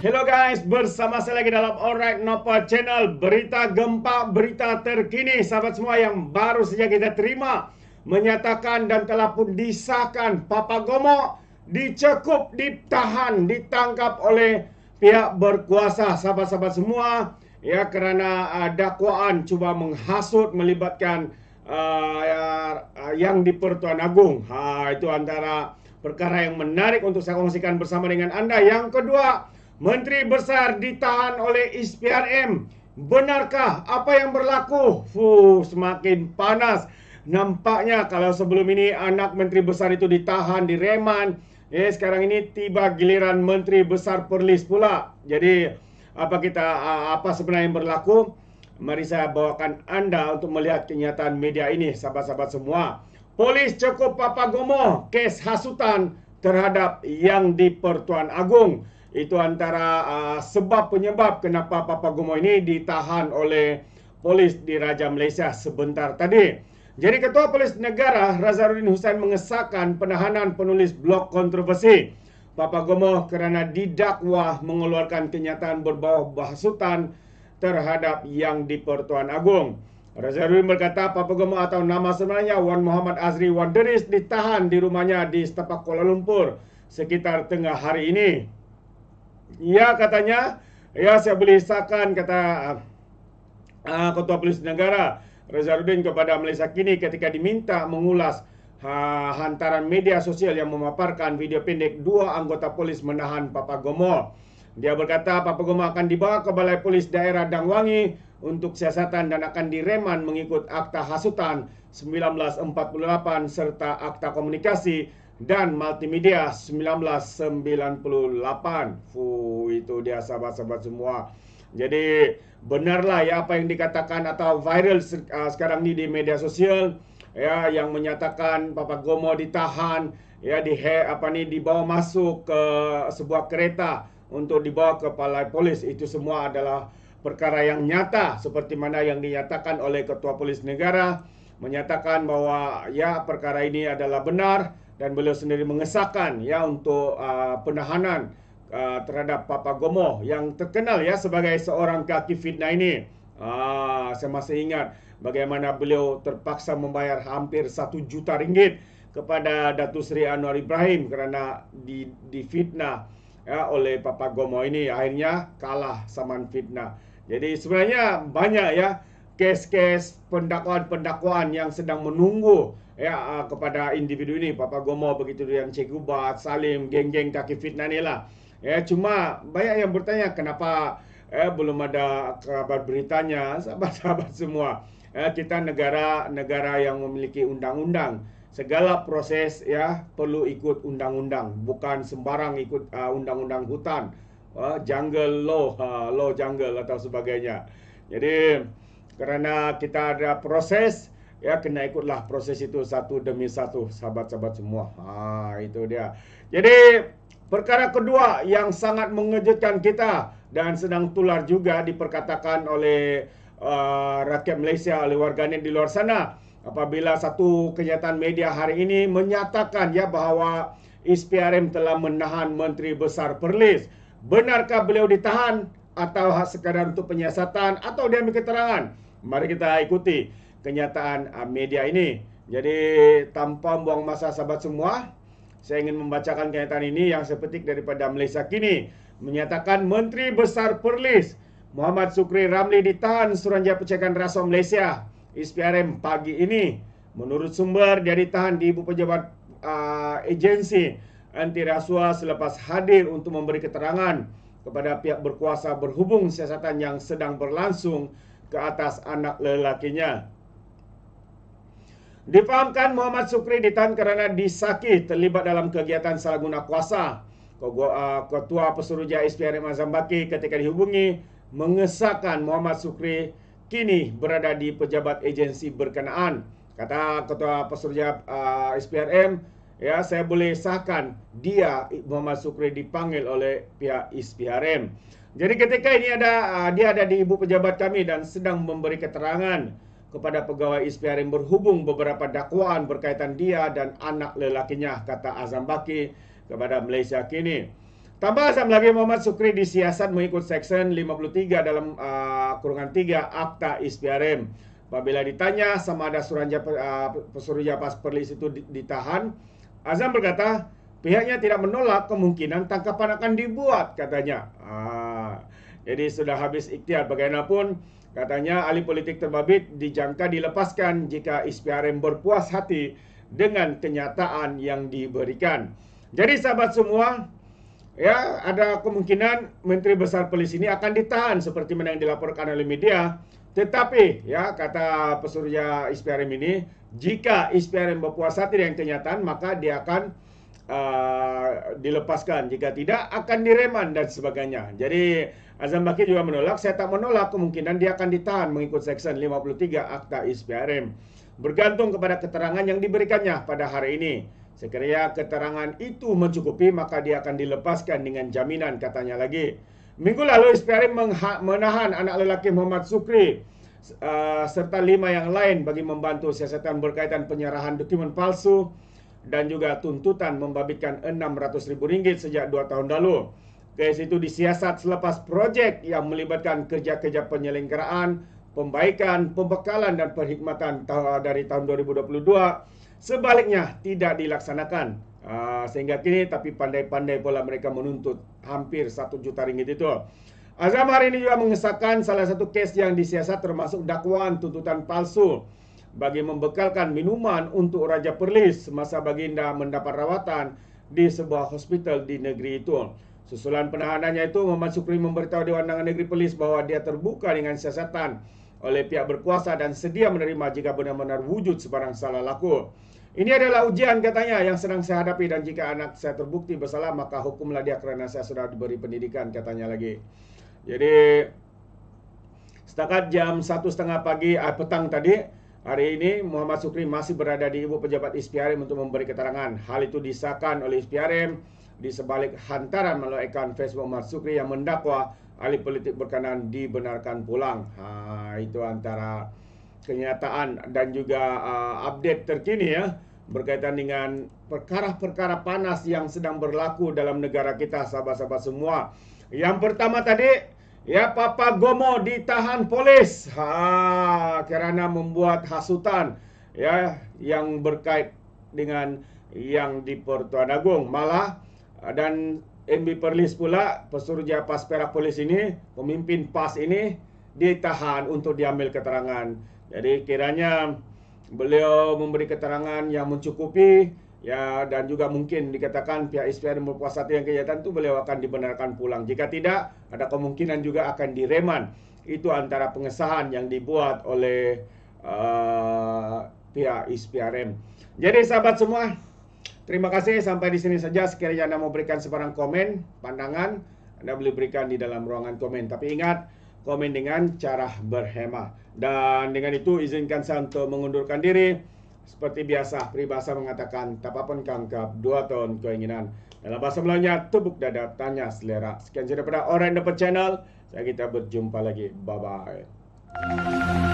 Hello guys, bersama saya lagi dalam Orek Nopo Channel Berita gempa, berita terkini Sahabat semua yang baru saja kita terima Menyatakan dan telah pun disahkan Papa Gomo dicekup, ditahan, ditangkap oleh pihak berkuasa Sahabat-sahabat semua Ya kerana uh, dakwaan cuba menghasut melibatkan uh, uh yang di Pertuan Agung ha, Itu antara perkara yang menarik untuk saya kongsikan bersama dengan anda Yang kedua, Menteri Besar ditahan oleh SPRM. Benarkah apa yang berlaku? Fuh, semakin panas. Nampaknya kalau sebelum ini anak Menteri Besar itu ditahan di Reman. Eh, sekarang ini tiba giliran Menteri Besar Perlis pula. Jadi, apa kita apa sebenarnya yang berlaku? Mari saya bawakan anda untuk melihat kenyataan media ini, sahabat-sahabat semua. Polis cukup papa gomoh kes hasutan terhadap yang di Pertuan Agung. Itu antara uh, sebab penyebab kenapa Papa Gomo ini ditahan oleh polis di Raja Malaysia sebentar tadi. Jadi Ketua Polis Negara Razaruddin Hussein mengesahkan penahanan penulis blog kontroversi Papa Gomo kerana didakwa mengeluarkan kenyataan berbawah bahasutan terhadap Yang di-Pertuan Agong. Razaruddin berkata Papa Gomo atau nama sebenarnya Wan Muhammad Azri Wanderis ditahan di rumahnya di Setapak Kuala Lumpur sekitar tengah hari ini. Ya katanya, ya saya boleh sahkan kata uh, Ketua Polis Negara Rezarudin kepada Malaysia Kini ketika diminta mengulas uh, hantaran media sosial yang memaparkan video pendek dua anggota polis menahan Papa Gomol. Dia berkata Papa Gomol akan dibawa ke Balai Polis Daerah Dangwangi untuk siasatan dan akan direman mengikut Akta Hasutan 1948 serta Akta Komunikasi dan Multimedia 1998. Fuh, itu dia sahabat-sahabat semua. Jadi, benarlah ya apa yang dikatakan atau viral uh, sekarang ni di media sosial ya yang menyatakan Papa Gomo ditahan ya di apa ni dibawa masuk ke sebuah kereta untuk dibawa ke palai polis itu semua adalah perkara yang nyata seperti mana yang dinyatakan oleh ketua polis negara menyatakan bahwa ya perkara ini adalah benar dan beliau sendiri mengesahkan ya untuk uh, penahanan uh, terhadap Papa Gomo yang terkenal ya sebagai seorang kaki fitnah ini. Ah, saya masih ingat bagaimana beliau terpaksa membayar hampir satu juta ringgit kepada Datu Sri Anwar Ibrahim kerana di difitnah ya oleh Papa Gomo ini akhirnya kalah saman fitnah. Jadi sebenarnya banyak ya kes-kes pendakwaan-pendakwaan yang sedang menunggu ya ah, kepada individu ini Papa Gomo begitu yang Cikgu Bat, Salim, geng-geng kaki fitnah ni lah ya cuma banyak yang bertanya kenapa eh, belum ada kabar beritanya sahabat-sahabat semua ya, kita negara negara yang memiliki undang-undang segala proses ya perlu ikut undang-undang bukan sembarang ikut uh, undang-undang hutan uh, jungle law uh, law jungle atau sebagainya jadi kerana kita ada proses ya kena ikutlah proses itu satu demi satu sahabat-sahabat semua ha itu dia jadi perkara kedua yang sangat mengejutkan kita dan sedang tular juga diperkatakan oleh uh, rakyat Malaysia oleh warganet di luar sana apabila satu kenyataan media hari ini menyatakan ya bahawa SPRM telah menahan menteri besar Perlis benarkah beliau ditahan atau sekadar untuk penyiasatan atau dia ambil keterangan Mari kita ikuti kenyataan ah, media ini. Jadi tanpa buang masa sahabat semua, saya ingin membacakan kenyataan ini yang sepetik daripada Malaysia kini. Menyatakan Menteri Besar Perlis Muhammad Sukri Ramli ditahan Suruhanjaya Pecahkan Rasuah Malaysia SPRM pagi ini. Menurut sumber, dia ditahan di Ibu Pejabat uh, Agensi Anti Rasuah selepas hadir untuk memberi keterangan kepada pihak berkuasa berhubung siasatan yang sedang berlangsung ke atas anak lelakinya. dipahamkan Muhammad Sukri ditahan kerana disaki terlibat dalam kegiatan salah guna kuasa. Ah, Ketua Pesuruhjaya SPRM Azam Baki ketika dihubungi mengesahkan Muhammad Sukri kini berada di pejabat agensi berkenaan. Kata Ketua Pesuruhjaya ah, SPRM, ya saya boleh sahkan dia Muhammad Sukri dipanggil oleh pihak SPRM. Jadi ketika ini ada uh, dia ada di ibu pejabat kami dan sedang memberi keterangan kepada pegawai ISPRM berhubung beberapa dakwaan berkaitan dia dan anak lelakinya kata Azam Baki kepada Malaysia kini. Tambah Azam lagi Muhammad Sukri disiasat mengikut Seksyen 53 dalam uh, kurungan 3 Akta ISPRM. Apabila ditanya sama ada suranja uh, ah, pesuruhnya pas perlis itu ditahan, Azam berkata pihaknya tidak menolak kemungkinan tangkapan akan dibuat katanya. Uh, Jadi sudah habis ikhtiar bagaimanapun katanya ahli politik terbabit dijangka dilepaskan jika SPRM berpuas hati dengan kenyataan yang diberikan. Jadi sahabat semua, ya ada kemungkinan Menteri Besar Polis ini akan ditahan seperti yang dilaporkan oleh media. Tetapi ya kata pesuruhnya SPRM ini, jika SPRM berpuas hati dengan kenyataan maka dia akan uh, dilepaskan jika tidak akan direman dan sebagainya. Jadi Azam Bakir juga menolak, saya tak menolak kemungkinan dia akan ditahan mengikut Seksyen 53 Akta ISPRM. Bergantung kepada keterangan yang diberikannya pada hari ini. Sekiranya keterangan itu mencukupi, maka dia akan dilepaskan dengan jaminan, katanya lagi. Minggu lalu, ISPRM menahan anak lelaki Muhammad Sukri uh, serta lima yang lain bagi membantu siasatan berkaitan penyerahan dokumen palsu dan juga tuntutan membabitkan rm ringgit sejak dua tahun lalu. Kes itu disiasat selepas projek yang melibatkan kerja-kerja penyelenggaraan, pembaikan, pembekalan dan perkhidmatan dari tahun 2022 sebaliknya tidak dilaksanakan. Ah, sehingga kini tapi pandai-pandai pula mereka menuntut hampir satu juta ringgit itu. Azam hari ini juga mengesahkan salah satu kes yang disiasat termasuk dakwaan tuntutan palsu bagi membekalkan minuman untuk Raja Perlis semasa baginda mendapat rawatan di sebuah hospital di negeri itu. Susulan penahanannya itu Muhammad Sukri memberitahu Dewan Undangan Negeri Perlis bahawa dia terbuka dengan siasatan oleh pihak berkuasa dan sedia menerima jika benar-benar wujud sebarang salah laku. Ini adalah ujian katanya yang sedang saya hadapi dan jika anak saya terbukti bersalah maka hukumlah dia kerana saya sudah diberi pendidikan katanya lagi. Jadi setakat jam 1.30 pagi eh, petang tadi Hari ini Muhammad Sukri masih berada di ibu pejabat ISPRM untuk memberi keterangan. Hal itu disahkan oleh ISPRM di sebalik hantaran melalui akun Facebook Muhammad Sukri yang mendakwa ahli politik berkenaan dibenarkan pulang. Ha, itu antara kenyataan dan juga uh, update terkini ya berkaitan dengan perkara-perkara panas yang sedang berlaku dalam negara kita sahabat-sahabat semua. Yang pertama tadi Ya Papa Gomo ditahan polis ha kerana membuat hasutan ya yang berkait dengan yang di Pertuan Agung malah dan MB Perlis pula pesuruhjaya PAS Perak Polis ini pemimpin PAS ini ditahan untuk diambil keterangan jadi kiranya beliau memberi keterangan yang mencukupi ya dan juga mungkin dikatakan pihak SPR memperkuat satu yang kejahatan itu beliau akan dibenarkan pulang. Jika tidak, ada kemungkinan juga akan direman. Itu antara pengesahan yang dibuat oleh uh, pihak ISPRM. Jadi sahabat semua, terima kasih sampai di sini saja. Sekiranya Anda mau berikan sebarang komen, pandangan, Anda boleh berikan di dalam ruangan komen. Tapi ingat, komen dengan cara berhemah. Dan dengan itu izinkan saya untuk mengundurkan diri. seperti biasa, peribahasa mengatakan tak tapapun kangkap dua tahun keinginan. Dalam bahasa Melayunya, tubuk dada tanya selera. Sekian daripada Orang Dapat Channel. Saya kita berjumpa lagi. Bye-bye.